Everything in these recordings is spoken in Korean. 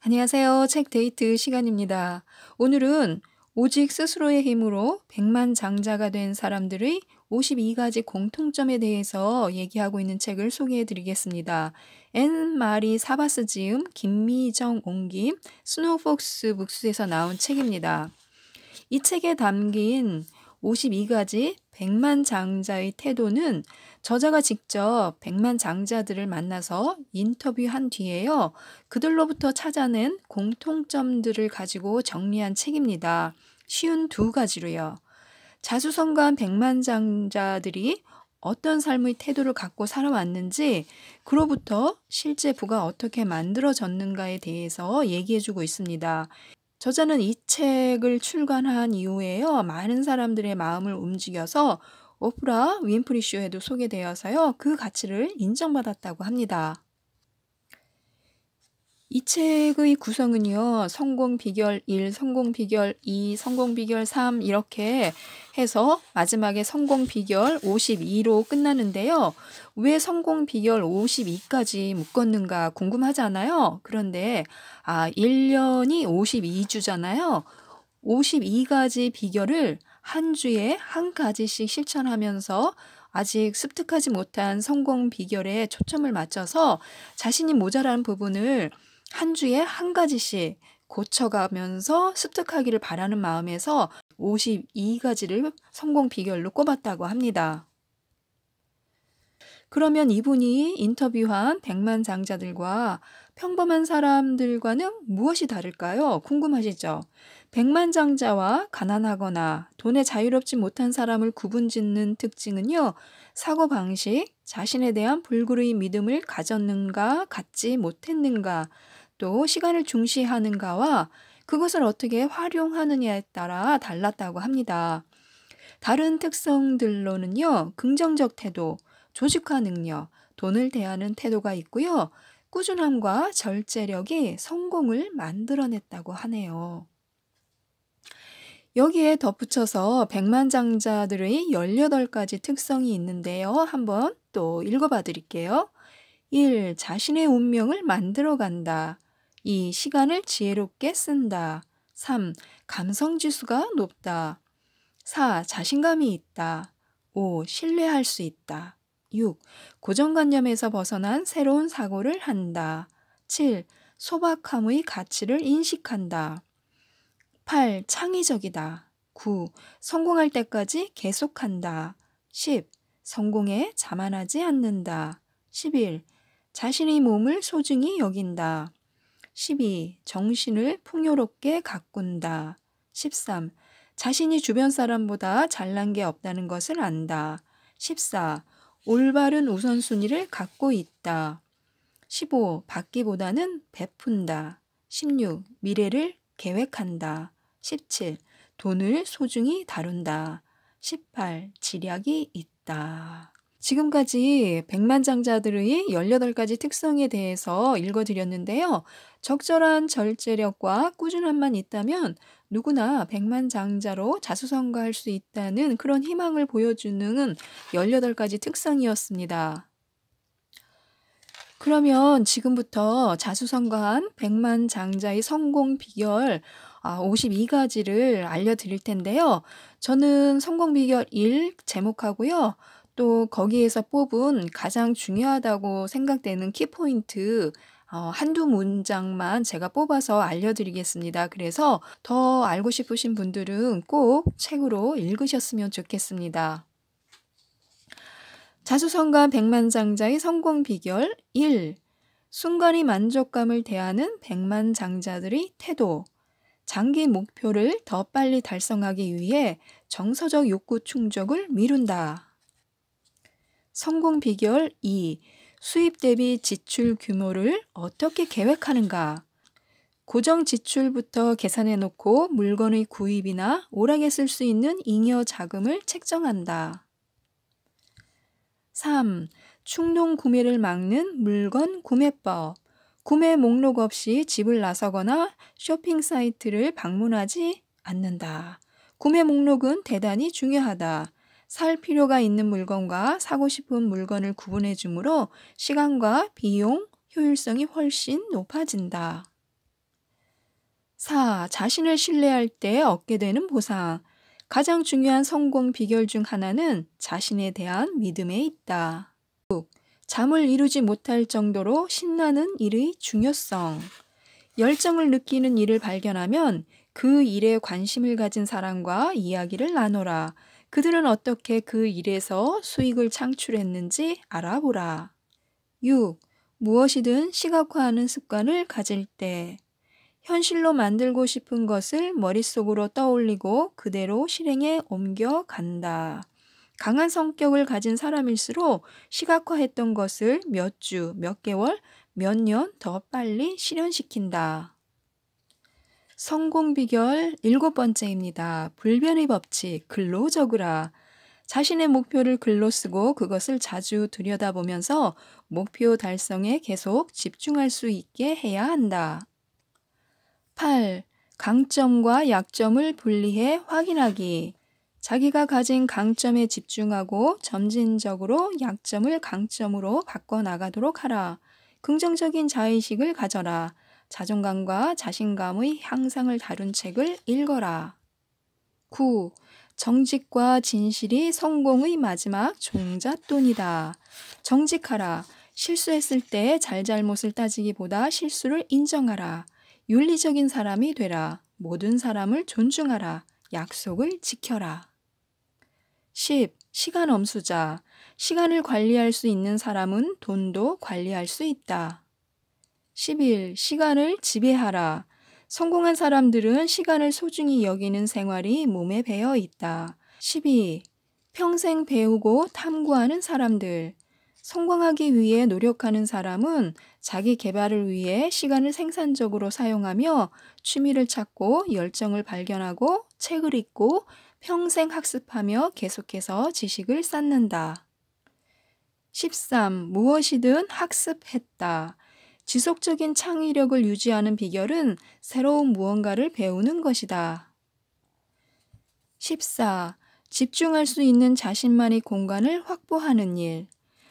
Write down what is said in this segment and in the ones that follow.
안녕하세요. 책 데이트 시간입니다. 오늘은 오직 스스로의 힘으로 백만장자가 된 사람들의 52가지 공통점에 대해서 얘기하고 있는 책을 소개해 드리겠습니다. 앤 마리 사바스지음, 김미정 옹김, 스노폭스 우 북스에서 나온 책입니다. 이 책에 담긴 52가지 백만장자의 태도는 저자가 직접 백만 장자들을 만나서 인터뷰한 뒤에요. 그들로부터 찾아낸 공통점들을 가지고 정리한 책입니다. 쉬운 두 가지로요. 자수성가한 백만 장자들이 어떤 삶의 태도를 갖고 살아왔는지 그로부터 실제 부가 어떻게 만들어졌는가에 대해서 얘기해주고 있습니다. 저자는 이 책을 출간한 이후에요. 많은 사람들의 마음을 움직여서 오프라 윈프리 쇼에도 소개되어서요. 그 가치를 인정받았다고 합니다. 이 책의 구성은요. 성공 비결 1, 성공 비결 2, 성공 비결 3 이렇게 해서 마지막에 성공 비결 52로 끝나는데요. 왜 성공 비결 52까지 묶었는가 궁금하잖아요. 그런데 아, 1년이 52주잖아요. 52가지 비결을 한 주에 한 가지씩 실천하면서 아직 습득하지 못한 성공 비결에 초점을 맞춰서 자신이 모자란 부분을 한 주에 한 가지씩 고쳐가면서 습득하기를 바라는 마음에서 52가지를 성공 비결로 꼽았다고 합니다. 그러면 이분이 인터뷰한 백만 장자들과 평범한 사람들과는 무엇이 다를까요? 궁금하시죠? 백만장자와 가난하거나 돈에 자유롭지 못한 사람을 구분짓는 특징은요. 사고방식, 자신에 대한 불굴의 믿음을 가졌는가, 갖지 못했는가, 또 시간을 중시하는가와 그것을 어떻게 활용하느냐에 따라 달랐다고 합니다. 다른 특성들로는요. 긍정적 태도, 조직화 능력, 돈을 대하는 태도가 있고요. 꾸준함과 절제력이 성공을 만들어냈다고 하네요. 여기에 덧붙여서 백만장자들의 18가지 특성이 있는데요. 한번 또 읽어봐 드릴게요. 1. 자신의 운명을 만들어 간다. 2. 시간을 지혜롭게 쓴다. 3. 감성 지수가 높다. 4. 자신감이 있다. 5. 신뢰할 수 있다. 6. 고정관념에서 벗어난 새로운 사고를 한다. 7. 소박함의 가치를 인식한다. 8. 창의적이다. 9. 성공할 때까지 계속한다. 10. 성공에 자만하지 않는다. 11. 자신의 몸을 소중히 여긴다. 12. 정신을 풍요롭게 가꾼다. 13. 자신이 주변 사람보다 잘난 게 없다는 것을 안다. 14. 올바른 우선순위를 갖고 있다. 15. 받기보다는 베푼다. 16. 미래를 계획한다. 17. 돈을 소중히 다룬다. 18. 지략이 있다. 지금까지 백만장자들의 18가지 특성에 대해서 읽어드렸는데요. 적절한 절제력과 꾸준함만 있다면 누구나 백만장자로 자수성가할 수 있다는 그런 희망을 보여주는 18가지 특성이었습니다. 그러면 지금부터 자수성가한 백만장자의 성공 비결 52가지를 아, 알려드릴 텐데요. 저는 성공 비결 1 제목하고요. 또 거기에서 뽑은 가장 중요하다고 생각되는 키포인트 어, 한두 문장만 제가 뽑아서 알려드리겠습니다. 그래서 더 알고 싶으신 분들은 꼭 책으로 읽으셨으면 좋겠습니다. 자수성가 백만장자의 성공 비결 1. 순간의 만족감을 대하는 백만장자들의 태도. 장기 목표를 더 빨리 달성하기 위해 정서적 욕구 충족을 미룬다. 성공 비결 2. 수입 대비 지출 규모를 어떻게 계획하는가? 고정 지출부터 계산해 놓고 물건의 구입이나 오락에 쓸 수 있는 잉여 자금을 책정한다. 3. 충동 구매를 막는 물건 구매법. 구매 목록 없이 집을 나서거나 쇼핑 사이트를 방문하지 않는다. 구매 목록은 대단히 중요하다. 살 필요가 있는 물건과 사고 싶은 물건을 구분해 주므로 시간과 비용, 효율성이 훨씬 높아진다. 4. 자신을 신뢰할 때 얻게 되는 보상. 가장 중요한 성공 비결 중 하나는 자신에 대한 믿음에 있다. 6. 잠을 이루지 못할 정도로 신나는 일의 중요성. 열정을 느끼는 일을 발견하면 그 일에 관심을 가진 사람과 이야기를 나눠라. 그들은 어떻게 그 일에서 수익을 창출했는지 알아보라. 6. 무엇이든 시각화하는 습관을 가질 때 현실로 만들고 싶은 것을 머릿속으로 떠올리고 그대로 실행에 옮겨간다. 강한 성격을 가진 사람일수록 시각화했던 것을 몇 주, 몇 개월, 몇 년 더 빨리 실현시킨다. 성공 비결 일곱 번째입니다. 불변의 법칙, 글로 적으라. 자신의 목표를 글로 쓰고 그것을 자주 들여다보면서 목표 달성에 계속 집중할 수 있게 해야 한다. 8. 강점과 약점을 분리해 확인하기. 자기가 가진 강점에 집중하고 점진적으로 약점을 강점으로 바꿔나가도록 하라. 긍정적인 자의식을 가져라. 자존감과 자신감의 향상을 다룬 책을 읽어라. 9. 정직과 진실이 성공의 마지막 종잣돈이다. 정직하라. 실수했을 때 잘잘못을 따지기보다 실수를 인정하라. 윤리적인 사람이 되라. 모든 사람을 존중하라. 약속을 지켜라. 10. 시간 엄수자. 시간을 관리할 수 있는 사람은 돈도 관리할 수 있다. 11. 시간을 지배하라. 성공한 사람들은 시간을 소중히 여기는 생활이 몸에 배어 있다. 12. 평생 배우고 탐구하는 사람들. 성공하기 위해 노력하는 사람은 자기 개발을 위해 시간을 생산적으로 사용하며 취미를 찾고 열정을 발견하고 책을 읽고 평생 학습하며 계속해서 지식을 쌓는다. 13. 무엇이든 학습했다. 지속적인 창의력을 유지하는 비결은 새로운 무언가를 배우는 것이다. 14. 집중할 수 있는 자신만의 공간을 확보하는 일.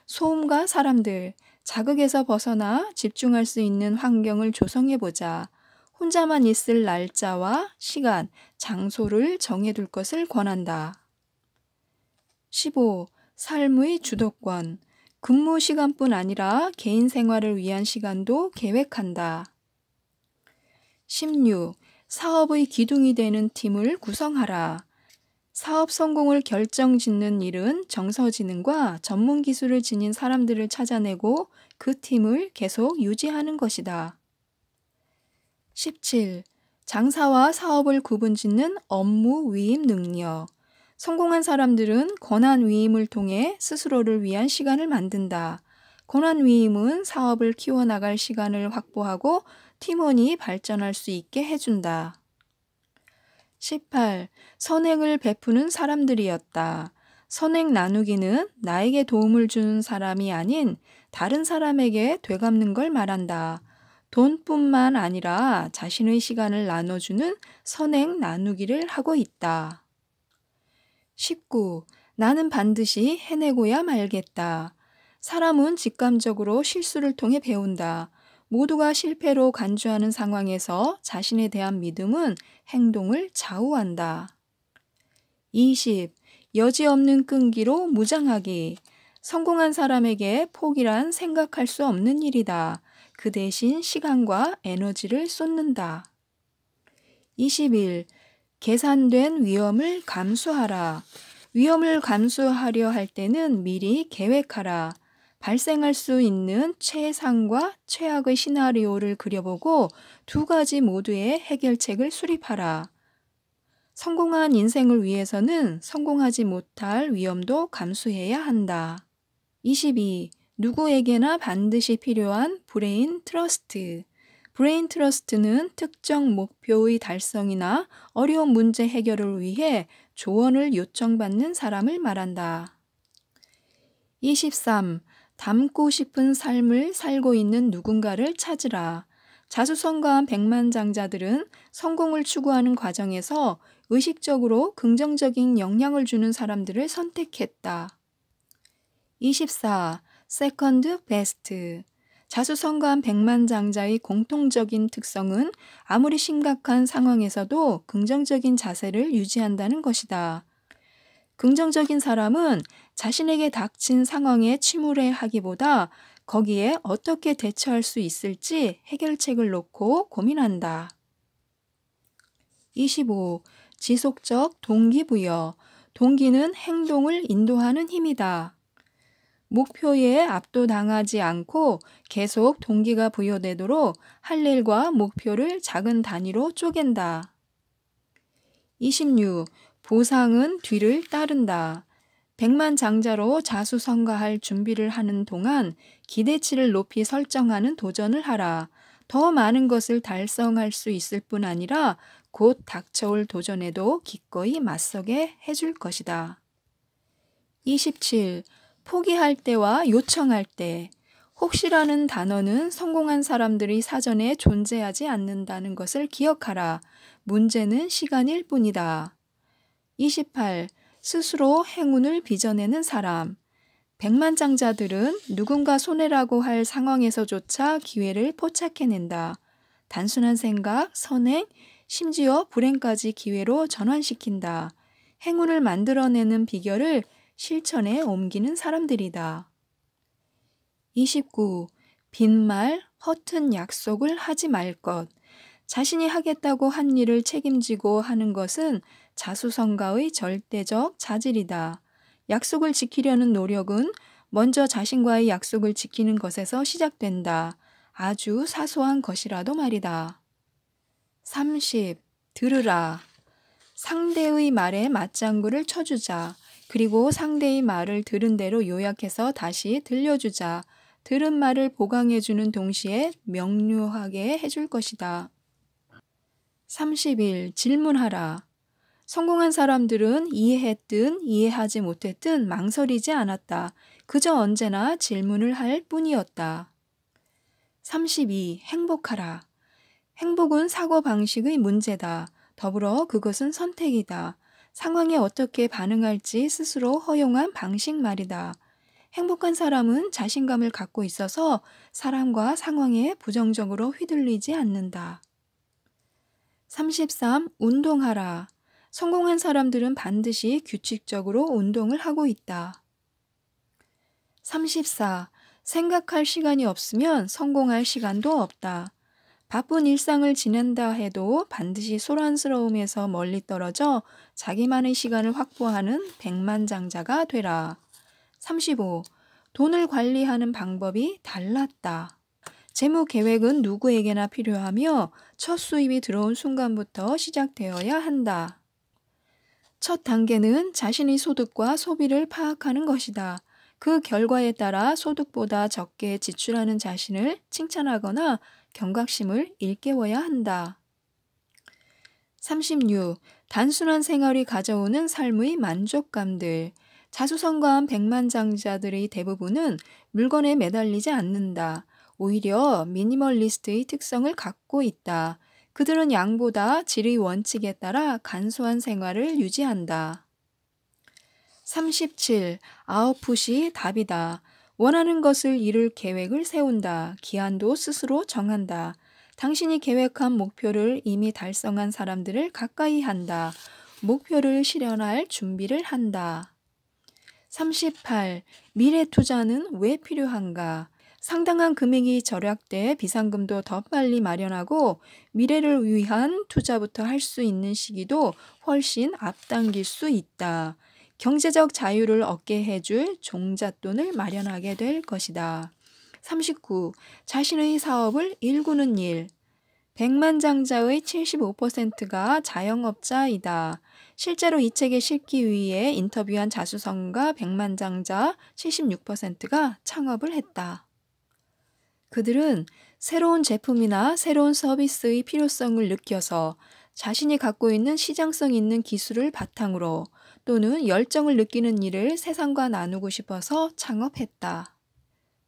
소음과 사람들, 자극에서 벗어나 집중할 수 있는 환경을 조성해보자. 혼자만 있을 날짜와 시간, 장소를 정해둘 것을 권한다. 15. 삶의 주도권. 근무 시간뿐 아니라 개인 생활을 위한 시간도 계획한다. 16. 사업의 기둥이 되는 팀을 구성하라. 사업 성공을 결정 짓는 일은 정서지능과 전문 기술을 지닌 사람들을 찾아내고 그 팀을 계속 유지하는 것이다. 17. 장사와 사업을 구분 짓는 업무 위임 능력. 성공한 사람들은 권한 위임을 통해 스스로를 위한 시간을 만든다. 권한 위임은 사업을 키워나갈 시간을 확보하고 팀원이 발전할 수 있게 해준다. 18. 선행을 베푸는 사람들이었다. 선행 나누기는 나에게 도움을 주는 사람이 아닌 다른 사람에게 되갚는 걸 말한다. 돈뿐만 아니라 자신의 시간을 나눠주는 선행 나누기를 하고 있다. 19. 나는 반드시 해내고야 말겠다. 사람은 직감적으로 실수를 통해 배운다. 모두가 실패로 간주하는 상황에서 자신에 대한 믿음은 행동을 좌우한다. 20. 여지없는 끈기로 무장하기. 성공한 사람에게 포기란 생각할 수 없는 일이다. 그 대신 시간과 에너지를 쏟는다. 21. 계산된 위험을 감수하라. 위험을 감수하려 할 때는 미리 계획하라. 발생할 수 있는 최상과 최악의 시나리오를 그려보고 두 가지 모두의 해결책을 수립하라. 성공한 인생을 위해서는 성공하지 못할 위험도 감수해야 한다. 22. 누구에게나 반드시 필요한 브레인 트러스트. 브레인 트러스트는 특정 목표의 달성이나 어려운 문제 해결을 위해 조언을 요청받는 사람을 말한다. 23. 닮고 싶은 삶을 살고 있는 누군가를 찾으라. 자수성가한 백만장자들은 성공을 추구하는 과정에서 의식적으로 긍정적인 영향을 주는 사람들을 선택했다. 24. 세컨드 베스트 자수성가한 백만장자의 공통적인 특성은 아무리 심각한 상황에서도 긍정적인 자세를 유지한다는 것이다. 긍정적인 사람은 자신에게 닥친 상황에 침울해 하기보다 거기에 어떻게 대처할 수 있을지 해결책을 놓고 고민한다. 25. 지속적 동기부여. 동기는 행동을 인도하는 힘이다. 목표에 압도당하지 않고 계속 동기가 부여되도록 할 일과 목표를 작은 단위로 쪼갠다. 26. 보상은 뒤를 따른다. 백만장자로 자수성가할 준비를 하는 동안 기대치를 높이 설정하는 도전을 하라. 더 많은 것을 달성할 수 있을 뿐 아니라 곧 닥쳐올 도전에도 기꺼이 맞서게 해줄 것이다. 27. 포기할 때와 요청할 때, 혹시라는 단어는 성공한 사람들이 사전에 존재하지 않는다는 것을 기억하라. 문제는 시간일 뿐이다. 28. 스스로 행운을 빚어내는 사람. 백만장자들은 누군가 손해라고 할 상황에서조차 기회를 포착해낸다. 단순한 생각, 선행, 심지어 불행까지 기회로 전환시킨다. 행운을 만들어내는 비결을 실천에 옮기는 사람들이다. 29. 빈말, 허튼 약속을 하지 말 것. 자신이 하겠다고 한 일을 책임지고 하는 것은 자수성가의 절대적 자질이다. 약속을 지키려는 노력은 먼저 자신과의 약속을 지키는 것에서 시작된다. 아주 사소한 것이라도 말이다. 30. 들으라. 상대의 말에 맞장구를 쳐주자. 그리고 상대의 말을 들은 대로 요약해서 다시 들려주자. 들은 말을 보강해주는 동시에 명료하게 해줄 것이다. 30일 질문하라. 성공한 사람들은 이해했든 이해하지 못했든 망설이지 않았다. 그저 언제나 질문을 할 뿐이었다. 32. 행복하라. 행복은 사고 방식의 문제다. 더불어 그것은 선택이다. 상황에 어떻게 반응할지 스스로 허용한 방식 말이다. 행복한 사람은 자신감을 갖고 있어서 사람과 상황에 부정적으로 휘둘리지 않는다. 33. 운동하라. 성공한 사람들은 반드시 규칙적으로 운동을 하고 있다. 34. 생각할 시간이 없으면 성공할 시간도 없다. 바쁜 일상을 지낸다 해도 반드시 소란스러움에서 멀리 떨어져 자기만의 시간을 확보하는 백만장자가 되라. 35. 돈을 관리하는 방법이 달랐다. 재무 계획은 누구에게나 필요하며 첫 수입이 들어온 순간부터 시작되어야 한다. 첫 단계는 자신의 소득과 소비를 파악하는 것이다. 그 결과에 따라 소득보다 적게 지출하는 자신을 칭찬하거나 경각심을 일깨워야 한다. 36. 단순한 생활이 가져오는 삶의 만족감들. 자수성가한 백만장자들의 대부분은 물건에 매달리지 않는다. 오히려 미니멀리스트의 특성을 갖고 있다. 그들은 양보다 질의 원칙에 따라 간소한 생활을 유지한다. 37. 아웃풋이 답이다. 원하는 것을 이룰 계획을 세운다. 기한도 스스로 정한다. 당신이 계획한 목표를 이미 달성한 사람들을 가까이 한다. 목표를 실현할 준비를 한다. 38. 미래 투자는 왜 필요한가? 상당한 금액이 절약돼 비상금도 더 빨리 마련하고 미래를 위한 투자부터 할 수 있는 시기도 훨씬 앞당길 수 있다. 경제적 자유를 얻게 해줄 종잣돈을 마련하게 될 것이다. 39. 자신의 사업을 일구는 일. 백만 장자의 75%가 자영업자이다. 실제로 이 책에 실기 위해 인터뷰한 자수성가 백만 장자 76%가 창업을 했다. 그들은 새로운 제품이나 새로운 서비스의 필요성을 느껴서 자신이 갖고 있는 시장성 있는 기술을 바탕으로 또는 열정을 느끼는 일을 세상과 나누고 싶어서 창업했다.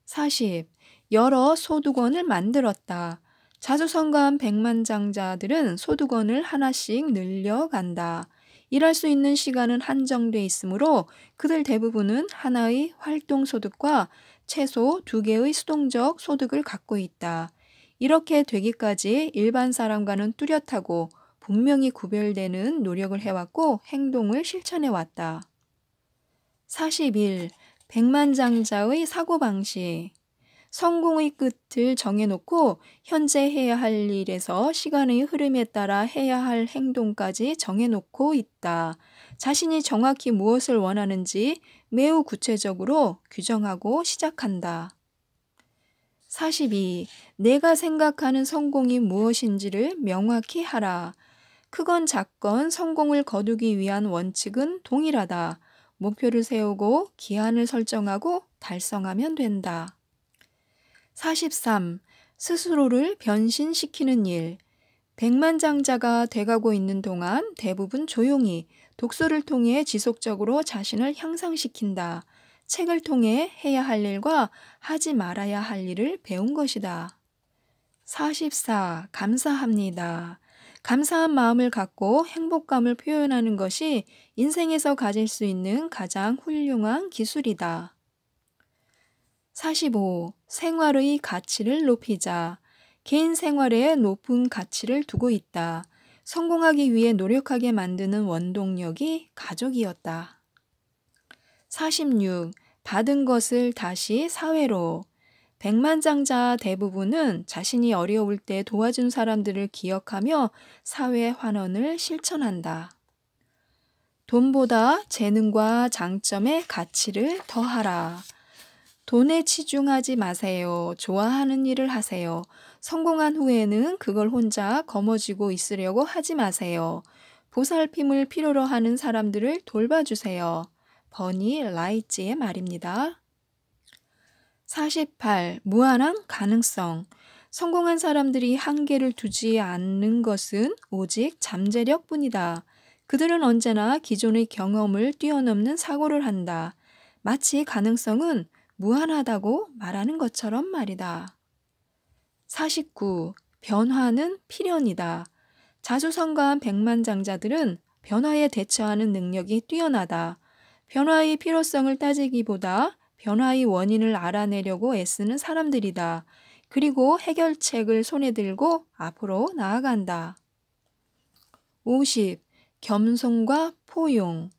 40. 여러 소득원을 만들었다. 자수성가한 백만장자들은 소득원을 하나씩 늘려간다. 일할 수 있는 시간은 한정돼 있으므로 그들 대부분은 하나의 활동 소득과 최소 두 개의 수동적 소득을 갖고 있다. 이렇게 되기까지 일반 사람과는 뚜렷하고 분명히 구별되는 노력을 해왔고 행동을 실천해왔다. 41. 백만장자의 사고방식. 성공의 끝을 정해놓고 현재 해야 할 일에서 시간의 흐름에 따라 해야 할 행동까지 정해놓고 있다. 자신이 정확히 무엇을 원하는지 매우 구체적으로 규정하고 시작한다. 42. 내가 생각하는 성공이 무엇인지를 명확히 하라. 크건 작건 성공을 거두기 위한 원칙은 동일하다. 목표를 세우고 기한을 설정하고 달성하면 된다. 43. 스스로를 변신시키는 일. 백만장자가 돼가고 있는 동안 대부분 조용히 독서를 통해 지속적으로 자신을 향상시킨다. 책을 통해 해야 할 일과 하지 말아야 할 일을 배운 것이다. 44. 감사합니다. 감사한 마음을 갖고 행복감을 표현하는 것이 인생에서 가질 수 있는 가장 훌륭한 기술이다. 45. 생활의 가치를 높이자. 개인 생활에 높은 가치를 두고 있다. 성공하기 위해 노력하게 만드는 원동력이 가족이었다. 46. 받은 것을 다시 사회로. 백만장자 대부분은 자신이 어려울 때 도와준 사람들을 기억하며 사회 환원을 실천한다. 돈보다 재능과 장점의 가치를 더하라. 돈에 치중하지 마세요. 좋아하는 일을 하세요. 성공한 후에는 그걸 혼자 거머쥐고 있으려고 하지 마세요. 보살핌을 필요로 하는 사람들을 돌봐주세요. 버니 라이츠의 말입니다. 48. 무한한 가능성. 성공한 사람들이 한계를 두지 않는 것은 오직 잠재력 뿐이다. 그들은 언제나 기존의 경험을 뛰어넘는 사고를 한다. 마치 가능성은 무한하다고 말하는 것처럼 말이다. 49. 변화는 필연이다. 자수성가한 백만장자들은 변화에 대처하는 능력이 뛰어나다. 변화의 필요성을 따지기보다 변화의 원인을 알아내려고 애쓰는 사람들이다. 그리고 해결책을 손에 들고 앞으로 나아간다. 50. 겸손과 포용.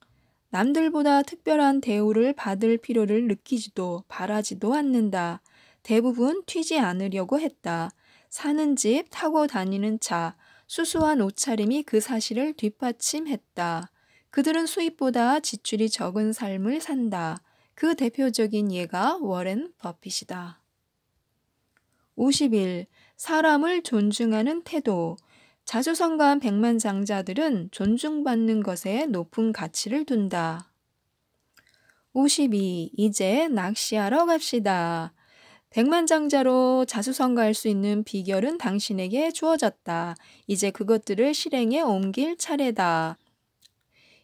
남들보다 특별한 대우를 받을 필요를 느끼지도 바라지도 않는다. 대부분 튀지 않으려고 했다. 사는 집, 타고 다니는 차, 수수한 옷차림이 그 사실을 뒷받침했다. 그들은 수입보다 지출이 적은 삶을 산다. 그 대표적인 예가 워렌 버핏이다. 51. 사람을 존중하는 태도. 자수성가한 백만장자들은 존중받는 것에 높은 가치를 둔다. 52. 이제 낚시하러 갑시다. 백만장자로 자수성가할 수 있는 비결은 당신에게 주어졌다. 이제 그것들을 실행에 옮길 차례다.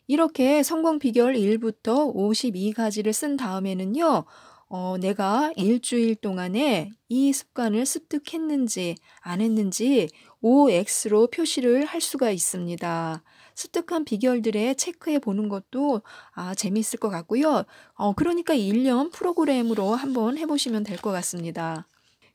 이렇게 성공 비결 1부터 52가지를 쓴 다음에는요. 어, 내가 일주일 동안에 이 습관을 습득했는지 안 했는지 OX로 표시를 할 수가 있습니다. 습득한 비결들에 체크해 보는 것도 아, 재미있을 것 같고요. 어, 그러니까 1년 프로그램으로 한번 해보시면 될 것 같습니다.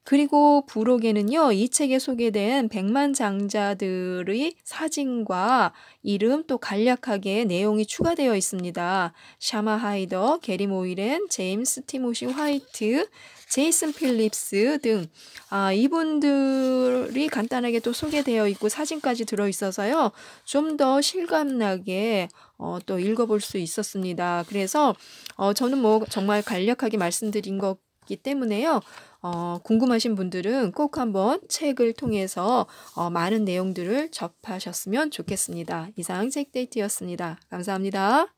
그리고 부록에는요, 이 책에 소개된 백만 장자들의 사진과 이름 또 간략하게 내용이 추가되어 있습니다. 샤마 하이더, 게리 모이렌, 제임스 티모시 화이트, 제이슨 필립스 등 아, 이분들이 간단하게 또 소개되어 있고 사진까지 들어 있어서요. 좀 더 실감나게 어, 또 읽어볼 수 있었습니다. 그래서 어, 저는 뭐 정말 간략하게 말씀드린 것기 때문에요. 어, 궁금하신 분들은 꼭 한번 책을 통해서 어, 많은 내용들을 접하셨으면 좋겠습니다. 이상 책데이트였습니다. 감사합니다.